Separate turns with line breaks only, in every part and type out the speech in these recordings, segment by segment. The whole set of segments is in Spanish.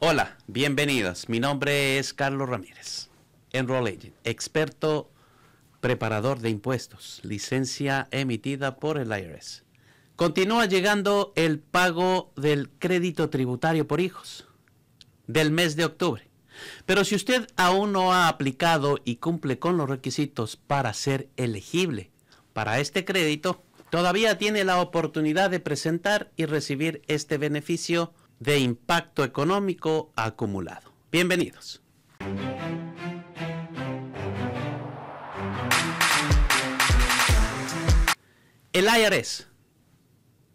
Hola, bienvenidos. Mi nombre es Carlos Ramírez, Enroll Agent, experto preparador de impuestos, licencia emitida por el IRS. Continúa llegando el pago del crédito tributario por hijos del mes de octubre. Pero si usted aún no ha aplicado y cumple con los requisitos para ser elegible para este crédito, todavía tiene la oportunidad de presentar y recibir este beneficio de impacto económico acumulado. Bienvenidos. El IRS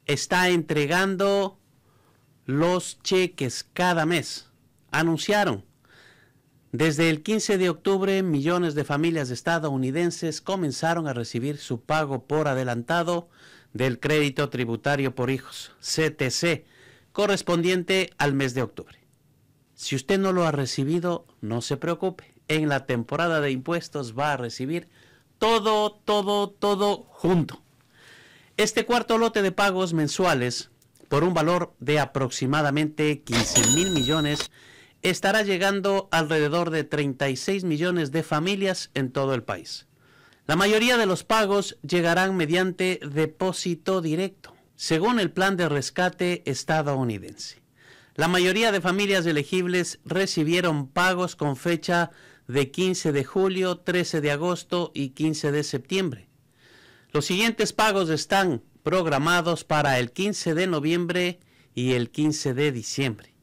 está entregando los cheques cada mes. Anunciaron. Desde el 15 de octubre, millones de familias estadounidenses comenzaron a recibir su pago por adelantado del crédito tributario por hijos, CTC, correspondiente al mes de octubre. Si usted no lo ha recibido, no se preocupe. En la temporada de impuestos va a recibir todo, todo, todo junto. Este cuarto lote de pagos mensuales por un valor de aproximadamente 15 mil millones estará llegando alrededor de 36 millones de familias en todo el país. La mayoría de los pagos llegarán mediante depósito directo según el plan de rescate estadounidense. La mayoría de familias elegibles recibieron pagos con fecha de 15 de julio, 13 de agosto y 15 de septiembre. Los siguientes pagos están programados para el 15 de noviembre y el 15 de diciembre.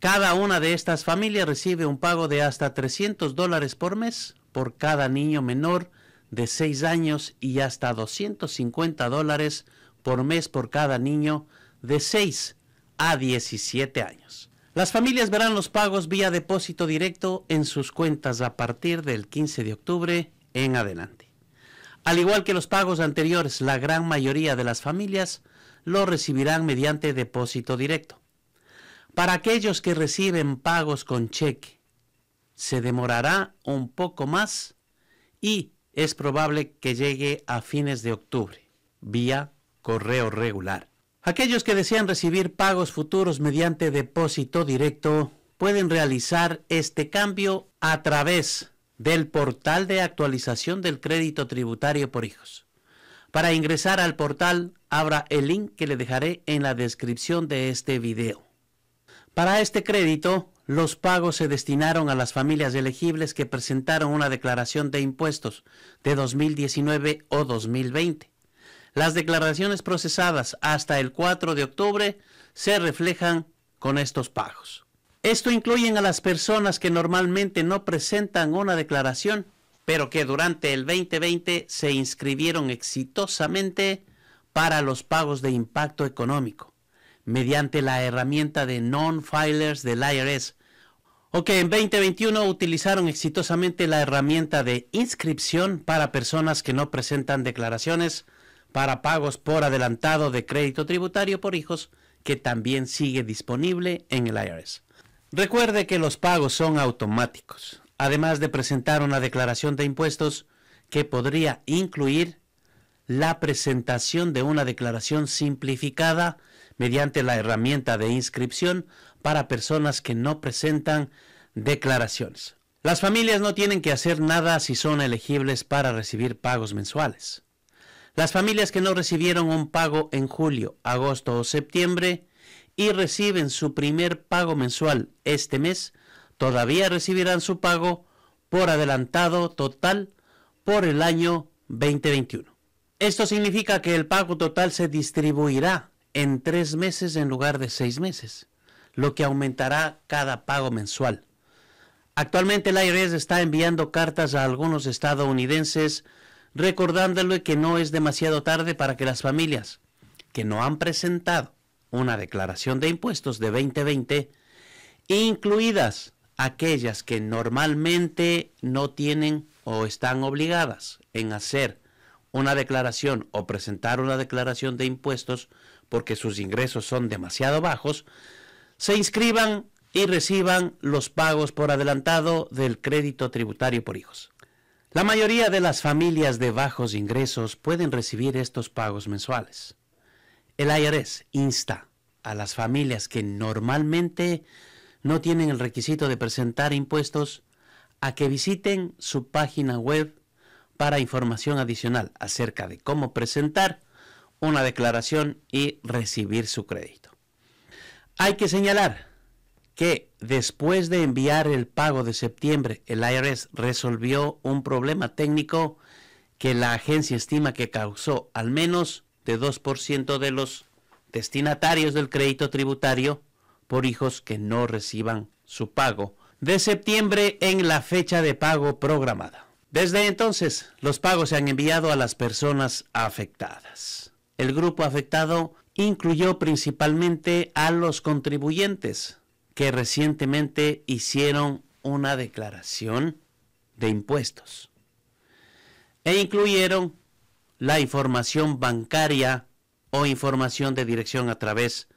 Cada una de estas familias recibe un pago de hasta 300 dólares por mes por cada niño menor de 6 años y hasta 250 dólares por mes por cada niño de 6 a 17 años. Las familias verán los pagos vía depósito directo en sus cuentas a partir del 15 de octubre en adelante. Al igual que los pagos anteriores, la gran mayoría de las familias lo recibirán mediante depósito directo. Para aquellos que reciben pagos con cheque, se demorará un poco más y es probable que llegue a fines de octubre vía correo regular. Aquellos que desean recibir pagos futuros mediante depósito directo pueden realizar este cambio a través del portal de actualización del crédito tributario por hijos. Para ingresar al portal, abra el link que le dejaré en la descripción de este video. Para este crédito, los pagos se destinaron a las familias elegibles que presentaron una declaración de impuestos de 2019 o 2020 las declaraciones procesadas hasta el 4 de octubre se reflejan con estos pagos. Esto incluye a las personas que normalmente no presentan una declaración, pero que durante el 2020 se inscribieron exitosamente para los pagos de impacto económico mediante la herramienta de non-filers del IRS, o que en 2021 utilizaron exitosamente la herramienta de inscripción para personas que no presentan declaraciones para pagos por adelantado de crédito tributario por hijos que también sigue disponible en el IRS. Recuerde que los pagos son automáticos, además de presentar una declaración de impuestos que podría incluir la presentación de una declaración simplificada mediante la herramienta de inscripción para personas que no presentan declaraciones. Las familias no tienen que hacer nada si son elegibles para recibir pagos mensuales. Las familias que no recibieron un pago en julio, agosto o septiembre y reciben su primer pago mensual este mes, todavía recibirán su pago por adelantado total por el año 2021. Esto significa que el pago total se distribuirá en tres meses en lugar de seis meses, lo que aumentará cada pago mensual. Actualmente el IRS está enviando cartas a algunos estadounidenses recordándole que no es demasiado tarde para que las familias que no han presentado una declaración de impuestos de 2020, incluidas aquellas que normalmente no tienen o están obligadas en hacer una declaración o presentar una declaración de impuestos porque sus ingresos son demasiado bajos, se inscriban y reciban los pagos por adelantado del crédito tributario por hijos. La mayoría de las familias de bajos ingresos pueden recibir estos pagos mensuales. El IRS insta a las familias que normalmente no tienen el requisito de presentar impuestos a que visiten su página web para información adicional acerca de cómo presentar una declaración y recibir su crédito. Hay que señalar que después de enviar el pago de septiembre, el IRS resolvió un problema técnico que la agencia estima que causó al menos de 2% de los destinatarios del crédito tributario por hijos que no reciban su pago de septiembre en la fecha de pago programada. Desde entonces, los pagos se han enviado a las personas afectadas. El grupo afectado incluyó principalmente a los contribuyentes que recientemente hicieron una declaración de impuestos e incluyeron la información bancaria o información de dirección a través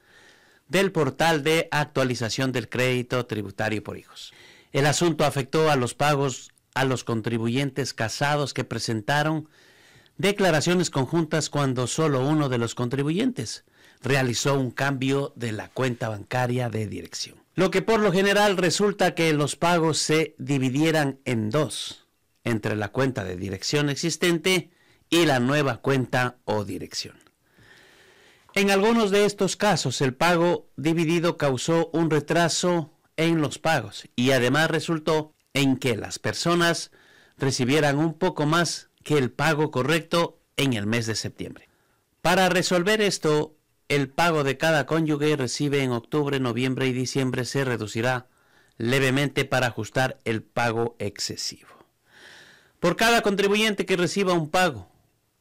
del portal de actualización del crédito tributario por hijos. El asunto afectó a los pagos a los contribuyentes casados que presentaron declaraciones conjuntas cuando solo uno de los contribuyentes realizó un cambio de la cuenta bancaria de dirección. Lo que por lo general resulta que los pagos se dividieran en dos, entre la cuenta de dirección existente y la nueva cuenta o dirección. En algunos de estos casos el pago dividido causó un retraso en los pagos y además resultó en que las personas recibieran un poco más que el pago correcto en el mes de septiembre. Para resolver esto, el pago de cada cónyuge recibe en octubre, noviembre y diciembre se reducirá levemente para ajustar el pago excesivo. Por cada contribuyente que reciba un pago,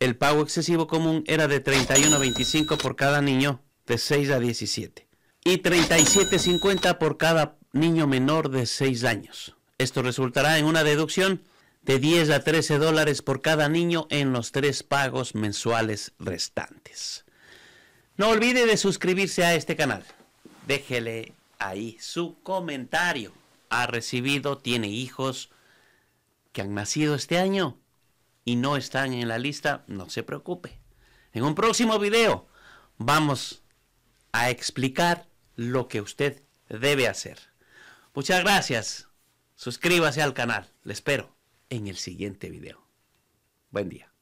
el pago excesivo común era de $31.25 por cada niño de 6 a 17 y 37.50 por cada niño menor de 6 años. Esto resultará en una deducción de 10 a 13 dólares por cada niño en los tres pagos mensuales restantes. No olvide de suscribirse a este canal. Déjele ahí su comentario. ¿Ha recibido, tiene hijos que han nacido este año y no están en la lista? No se preocupe. En un próximo video vamos a explicar lo que usted debe hacer. Muchas gracias. Suscríbase al canal. Le espero en el siguiente video. Buen día.